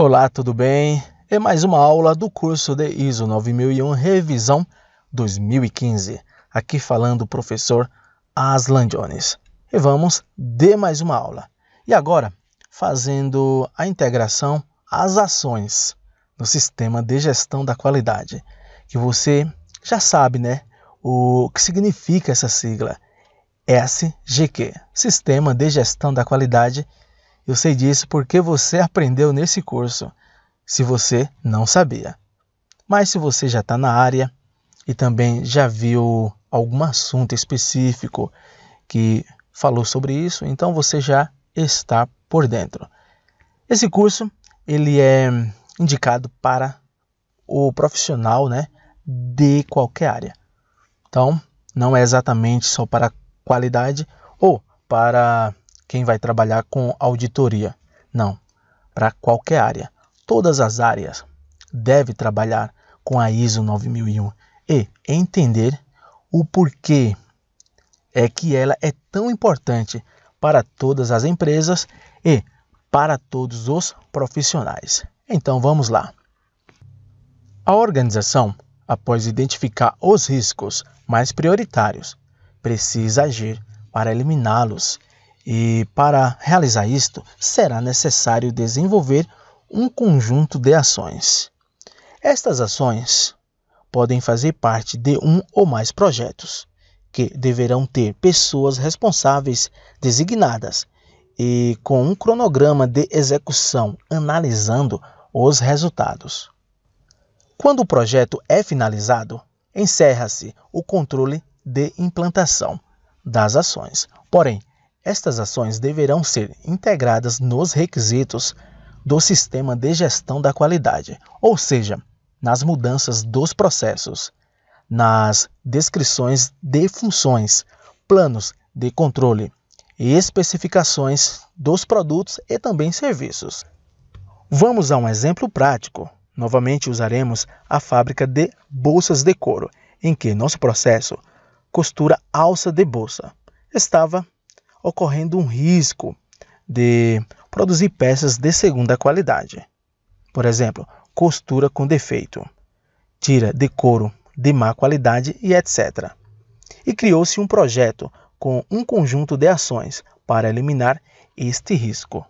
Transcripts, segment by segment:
Olá, tudo bem? É mais uma aula do curso de ISO 9001 Revisão 2015. Aqui falando o professor Aslan Jones. E vamos de mais uma aula. E agora, fazendo a integração às ações no sistema de gestão da qualidade, que você já sabe, né? O que significa essa sigla? SGQ, Sistema de Gestão da Qualidade eu sei disso porque você aprendeu nesse curso, se você não sabia. Mas se você já está na área e também já viu algum assunto específico que falou sobre isso, então você já está por dentro. Esse curso ele é indicado para o profissional, né, de qualquer área. Então, não é exatamente só para qualidade ou para quem vai trabalhar com auditoria. Não, para qualquer área. Todas as áreas deve trabalhar com a ISO 9001 e entender o porquê é que ela é tão importante para todas as empresas e para todos os profissionais. Então vamos lá. A organização, após identificar os riscos mais prioritários, precisa agir para eliminá-los e para realizar isto, será necessário desenvolver um conjunto de ações. Estas ações podem fazer parte de um ou mais projetos, que deverão ter pessoas responsáveis designadas e com um cronograma de execução analisando os resultados. Quando o projeto é finalizado, encerra-se o controle de implantação das ações. Porém, estas ações deverão ser integradas nos requisitos do sistema de gestão da qualidade, ou seja, nas mudanças dos processos, nas descrições de funções, planos de controle e especificações dos produtos e também serviços. Vamos a um exemplo prático. Novamente usaremos a fábrica de bolsas de couro, em que nosso processo costura alça de bolsa estava ocorrendo um risco de produzir peças de segunda qualidade. Por exemplo, costura com defeito, tira de couro de má qualidade e etc. E criou-se um projeto com um conjunto de ações para eliminar este risco.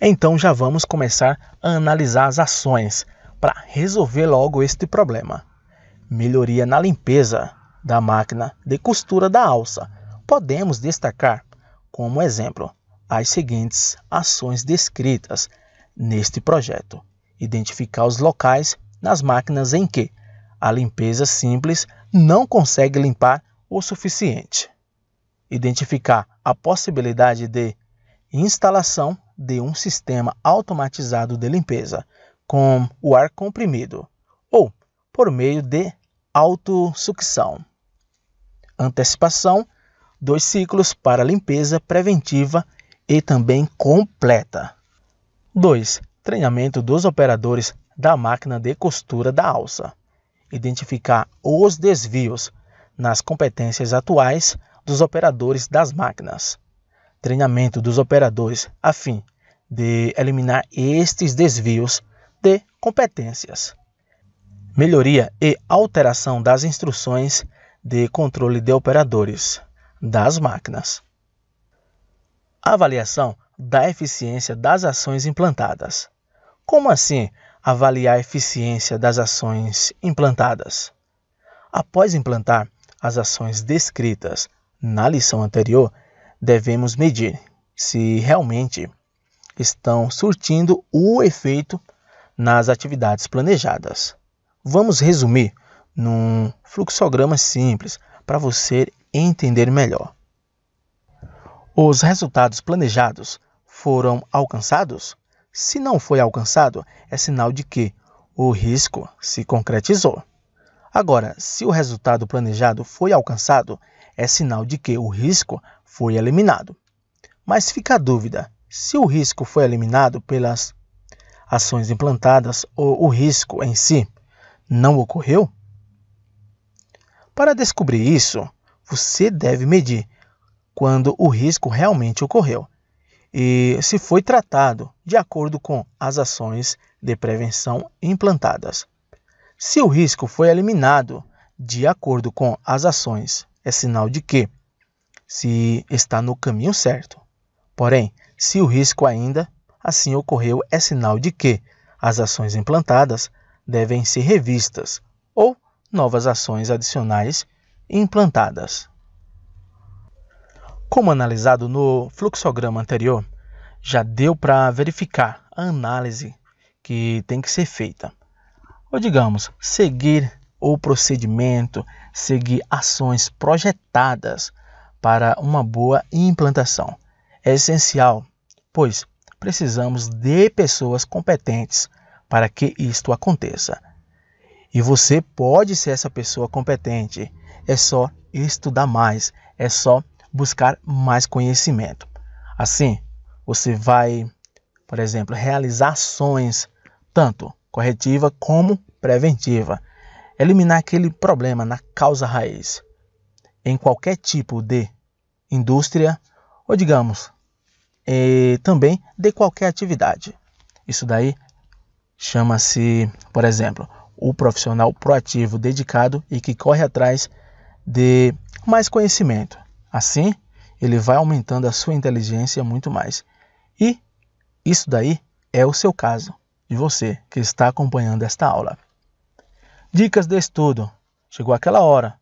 Então já vamos começar a analisar as ações para resolver logo este problema. Melhoria na limpeza da máquina de costura da alça podemos destacar, como exemplo, as seguintes ações descritas neste projeto: identificar os locais nas máquinas em que a limpeza simples não consegue limpar o suficiente, identificar a possibilidade de instalação de um sistema automatizado de limpeza com o ar comprimido ou por meio de autossucção, antecipação dois ciclos para limpeza preventiva e também completa. 2. Treinamento dos operadores da máquina de costura da alça. Identificar os desvios nas competências atuais dos operadores das máquinas. Treinamento dos operadores a fim de eliminar estes desvios de competências. Melhoria e alteração das instruções de controle de operadores das máquinas. avaliação da eficiência das ações implantadas. Como assim avaliar a eficiência das ações implantadas? Após implantar as ações descritas na lição anterior, devemos medir se realmente estão surtindo o efeito nas atividades planejadas. Vamos resumir num fluxograma simples para você entender melhor. Os resultados planejados foram alcançados? Se não foi alcançado, é sinal de que o risco se concretizou. Agora, se o resultado planejado foi alcançado, é sinal de que o risco foi eliminado. Mas fica a dúvida: se o risco foi eliminado pelas ações implantadas ou o risco em si não ocorreu? Para descobrir isso, você deve medir quando o risco realmente ocorreu e se foi tratado de acordo com as ações de prevenção implantadas. Se o risco foi eliminado de acordo com as ações, é sinal de que se está no caminho certo. Porém, se o risco ainda assim ocorreu, é sinal de que as ações implantadas devem ser revistas ou novas ações adicionais implantadas. Como analisado no fluxograma anterior, já deu para verificar a análise que tem que ser feita. Ou digamos, seguir o procedimento, seguir ações projetadas para uma boa implantação. É essencial, pois precisamos de pessoas competentes para que isto aconteça. E você pode ser essa pessoa competente é só estudar mais, é só buscar mais conhecimento. Assim, você vai, por exemplo, realizar ações tanto corretiva como preventiva, eliminar aquele problema na causa raiz em qualquer tipo de indústria ou digamos também de qualquer atividade. Isso daí chama-se, por exemplo, o profissional proativo, dedicado e que corre atrás de mais conhecimento. Assim, ele vai aumentando a sua inteligência muito mais. E isso daí é o seu caso, de você que está acompanhando esta aula. Dicas de estudo. Chegou aquela hora.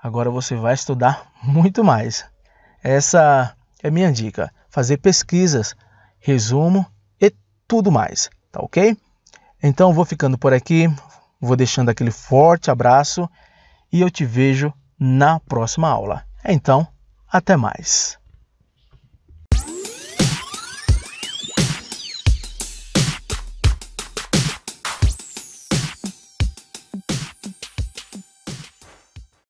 Agora você vai estudar muito mais. Essa é minha dica. Fazer pesquisas, resumo e tudo mais, tá ok? Então vou ficando por aqui, vou deixando aquele forte abraço e eu te vejo na próxima aula. Então, até mais.